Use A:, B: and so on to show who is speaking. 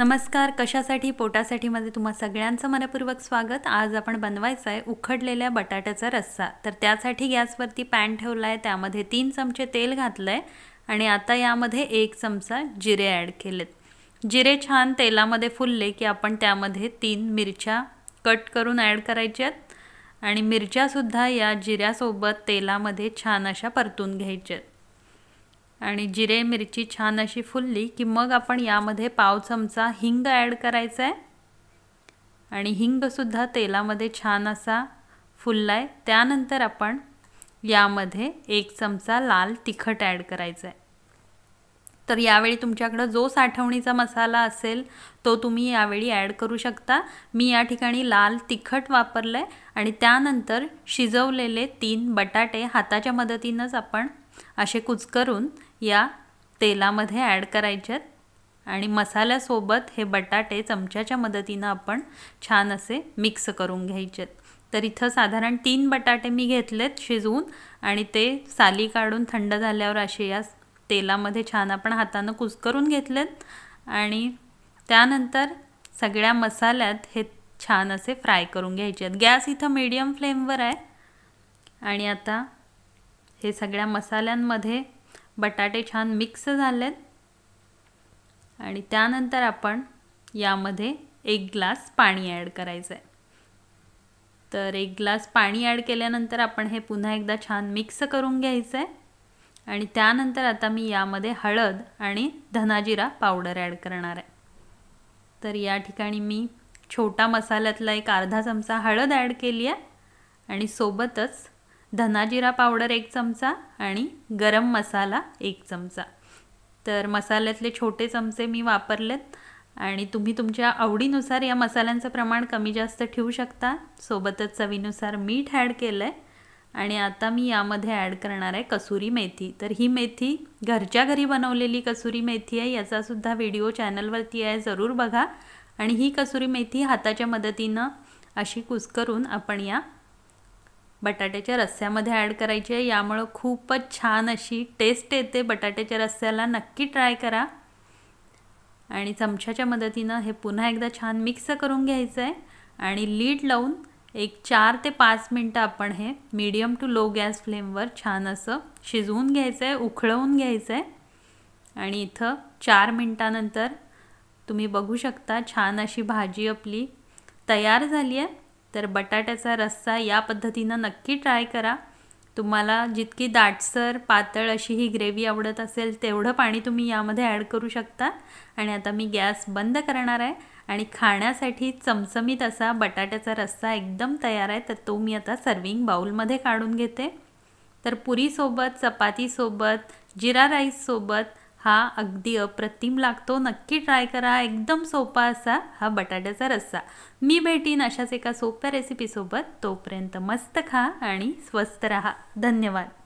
A: नमस्कार कशासाठी पोटासाठी मध्ये तुम्हा सगळ्यांचं मनपूर्वक स्वागत आज आपण बनवायचं आहे उखडलेल्या बटाट्याचा रस्सा तर त्यासाठी गॅसवरती पॅन ठेवला आहे त्यामध्ये तीन चमचे तेल घातलं आहे आणि आता यामध्ये एक चमचा जिरे ॲड केलेत जिरे छान तेलामध्ये फुलले की आपण त्यामध्ये तीन मिरच्या कट करून ॲड करायच्यात आणि मिरच्यासुद्धा या जिऱ्यासोबत तेलामध्ये छान अशा परतून घ्यायच्यात आणि जिरे मिरची छान अशी फुलली की मग आपण यामध्ये पाव चमचा हिंग ॲड करायचा आहे आणि हिंगसुद्धा तेलामध्ये छान असा फुलला आहे त्यानंतर आपण यामध्ये एक चमचा लाल तिखट ॲड करायचा आहे तर यावेळी तुमच्याकडं जो साठवणीचा मसाला असेल तो तुम्ही यावेळी ॲड करू शकता मी या ठिकाणी लाल तिखट वापरलं आहे आणि त्यानंतर शिजवलेले तीन बटाटे हाताच्या मदतीनंच आपण असे कुचकरून या तेलामध्ये ॲड करायच्यात आणि मसाल्यासोबत हे बटाटे चमच्याच्या मदतीनं आपण छान असे मिक्स करून घ्यायचेत तर इथं साधारण तीन बटाटे मी घेतलेत शिजवून आणि ते साली काढून थंड झाल्यावर असे या तेलामध्ये छान आपण हातानं कुसकरून घेतलेत आणि त्यानंतर सगळ्या मसाल्यात हे छान असे फ्राय करून घ्यायचे आहेत गॅस इथं मीडियम फ्लेमवर आहे आणि आता हे सगळ्या मसाल्यांमध्ये बटाटे छान मिक्स झालेत आणि त्यानंतर आपण यामध्ये एक ग्लास पाणी ॲड करायचं आहे तर एक ग्लास पाणी ॲड केल्यानंतर आपण हे पुन्हा एकदा छान मिक्स करून घ्यायचं आहे आणि त्यानंतर आता मी यामध्ये हळद आणि धनाजिरा पावडर ॲड करणार आहे तर या ठिकाणी मी छोटा मसाल्यातला एक अर्धा चमचा हळद ॲड केली आहे आणि सोबतच धनाजिरा पावडर एक चमचा आणि गरम मसाला एक चमचा तर मसाल्यातले छोटे चमचे मी वापरलेत आणि तुम्ही तुमच्या आवडीनुसार या मसाल्यांचं प्रमाण कमी जास्त ठेवू शकता सोबतच चवीनुसार मीठ ॲड केलं आहे आणि आता मी यामध्ये ॲड करणार आहे कसुरी मेथी तर ही मेथी घरच्या घरी बनवलेली कसुरी मेथी आहे याचासुद्धा व्हिडिओ चॅनलवरती आहे ज़रूर बघा आणि ही कसुरी मेथी हाताच्या मदतीनं अशी कुस्करून आपण या बटाट्याच्या रस्स्यामध्ये ॲड करायची आहे यामुळं खूपच छान अशी टेस्ट येते बटाट्याच्या रस्स्याला नक्की ट्राय करा आणि चमच्याच्या मदतीनं हे पुन्हा एकदा छान मिक्स करून घ्यायचं आहे आणि लीड लावून एक चार ते पाच मिनटं आपण हे मीडियम टू लो गॅस फ्लेमवर छान असं शिजवून घ्यायचं आहे उखळवून घ्यायचं आहे आणि इथं चार मिनटानंतर तुम्ही बघू शकता छान अशी भाजी आपली तयार झाली आहे तर बटाट्याचा रस्सा या पद्धतीनं नक्की ट्राय करा तुम्हाला जितकी दाटसर पातळ अशी ही ग्रेव्ही आवडत असेल तेवढं पाणी तुम्ही यामध्ये ॲड करू शकता आणि आता मी गॅस बंद करणार आहे आणि खाण्यासाठी चमचमीत असा बटाट्याचा रस्सा एकदम तयार आहे तर तो मी आता सर्विंग बाऊलमध्ये काढून घेते तर पुरीसोबत चपातीसोबत जिरा राईससोबत हा अगदी अप्रतिम लागतो नक्की ट्राय करा एकदम सोपा असा हा बटाट्याचा रस्सा मी भेटीन अशाच एका सोप्या रेसिपीसोबत तोपर्यंत मस्त खा आणि स्वस्त रहा धन्यवाद